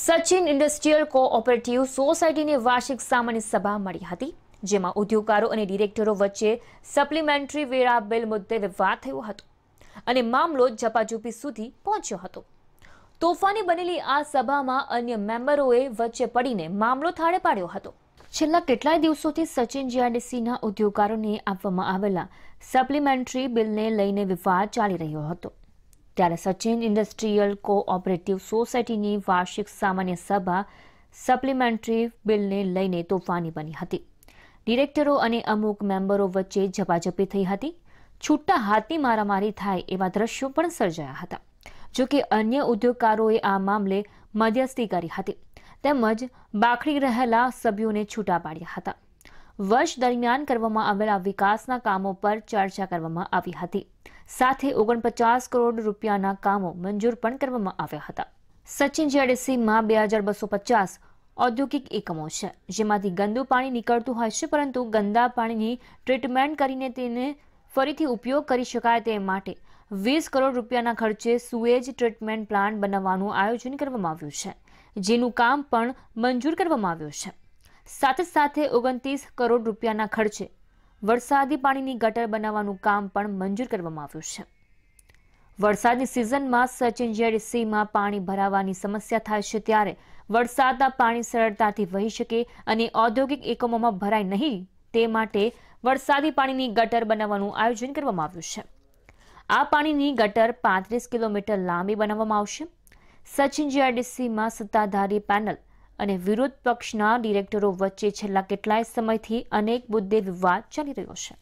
Sachin industrial cooperative સોસાયટીની વાર્ષિક સામાન્ય સભા મળી હતી જેમાં ઉદ્યોગકારો અને ડિરેક્ટરો વચ્ચે સપ્લિમેન્ટરી વેરા બિલ મુદ્દે વિવાદ થયો હતો અને મામલો ઝપાઝુપી સુધી પહોંચ્યો હતો તોફાની બનેલી આ સભામાં અન્ય મેમ્બરોએ વચ્ચે પડીને મામલો થાળે પાડ્યો હતો છેલ્લા કેટલાય દિવસોથી સચિન જીઆરડીસીના ઉદ્યોગકારોને આપવામાં આવેલા સપ્લિમેન્ટરી બિલને લઈને વિવાદ ચાલી રહ્યો હતો ત્યારે સચિન ઇન્ડસ્ટ્રીયલ કોઓપરેટિવ સોસાયટીની વાર્ષિક સામાન્ય સભા સપ્લિમેન્ટરી બિલને લઈને તોફાની બની હતી ડિરેક્ટરો અને અમુક મેમ્બરો વચ્ચે ઝપાઝપી થઈ હતી છૂટા હાથની મારામારી થાય એવા દ્રશ્યો પણ સર્જાયા હતા જોકે અન્ય ઉદ્યોગકારોએ આ મામલે મધ્યસ્થી કરી હતી તેમજ બાખડી રહેલા સભ્યોને છૂટા પાડ્યા હતા વર્ષ દરમિયાન કરવામાં આવેલા વિકાસના કામો પર ચર્ચા કરવામાં આવી હતી સાથે ઓગણપચાસ કરોડ રૂપિયાના કામો મંજૂર પણ કરવામાં આવ્યા હતા સચિન જેડીસીમાં બે હજાર બસો પચાસ ઔદ્યોગિક એકમો છે જેમાંથી ગંદુ પાણી નીકળતું હશે પરંતુ ગંદા પાણીની ટ્રીટમેન્ટ કરીને તેને ફરીથી ઉપયોગ કરી શકાય તે માટે વીસ કરોડ રૂપિયાના ખર્ચે સુએજ ટ્રીટમેન્ટ પ્લાન્ટ બનાવવાનું આયોજન કરવામાં આવ્યું છે જેનું કામ પણ મંજૂર કરવામાં આવ્યું છે સાથે સાથે ઓગણત્રીસ કરોડ રૂપિયાના ખર્ચે વરસાદી પાણીની ગટર બનાવવાનું કામ પણ મંજૂર કરવામાં આવ્યું છે વરસાદની સિઝનમાં સચિન ઝેડ પાણી ભરાવાની સમસ્યા થાય છે ત્યારે વરસાદના પાણી સરળતાથી વહી શકે અને ઔદ્યોગિક એકમોમાં ભરાય નહીં તે માટે વરસાદી પાણીની ગટર બનાવવાનું આયોજન કરવામાં આવ્યું છે આ પાણીની ગટર પાંત્રીસ કિલોમીટર લાંબી બનાવવામાં આવશે સચિન જીઆરડીસીમાં સત્તાધારી પેનલ અને વિરોધ પક્ષના ડિરેક્ટરો વચ્ચે છેલ્લા કેટલાય સમયથી અનેક મુદ્દે વિવાદ ચાલી રહ્યો છે